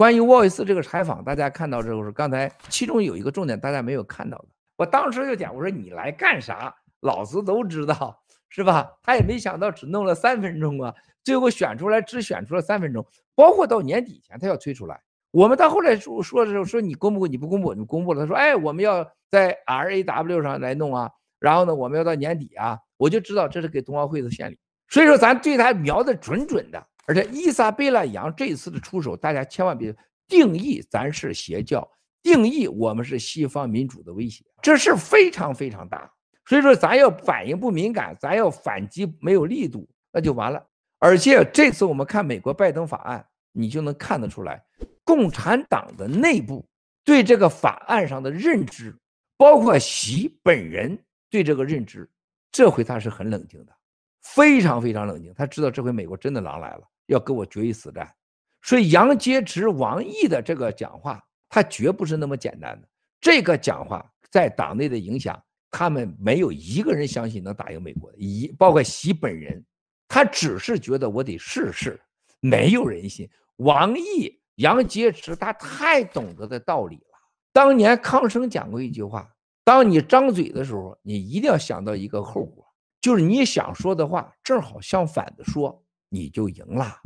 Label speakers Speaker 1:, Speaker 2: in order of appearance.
Speaker 1: 关于沃伊斯这个采访，大家看到之后是刚才其中有一个重点，大家没有看到的。我当时就讲，我说你来干啥？老子都知道，是吧？他也没想到只弄了三分钟啊，最后选出来只选出了三分钟，包括到年底前他要推出来。我们到后来说说的时候说你公布不？你不公布？你公布了？他说哎，我们要在 RAW 上来弄啊，然后呢，我们要到年底啊，我就知道这是给冬奥会的献礼。所以说咱对他瞄的准准的。而且伊莎贝拉杨这次的出手，大家千万别定义咱是邪教，定义我们是西方民主的威胁，这事非常非常大。所以说，咱要反应不敏感，咱要反击没有力度，那就完了。而且这次我们看美国拜登法案，你就能看得出来，共产党的内部对这个法案上的认知，包括习本人对这个认知，这回他是很冷静的，非常非常冷静。他知道这回美国真的狼来了。要跟我决一死战，所以杨洁篪、王毅的这个讲话，他绝不是那么简单的。这个讲话在党内的影响，他们没有一个人相信能打赢美国。的，一包括习本人，他只是觉得我得试试。没有人信。王毅、杨洁篪，他太懂得的道理了。当年康生讲过一句话：当你张嘴的时候，你一定要想到一个后果，就是你想说的话正好相反的说。你就赢了。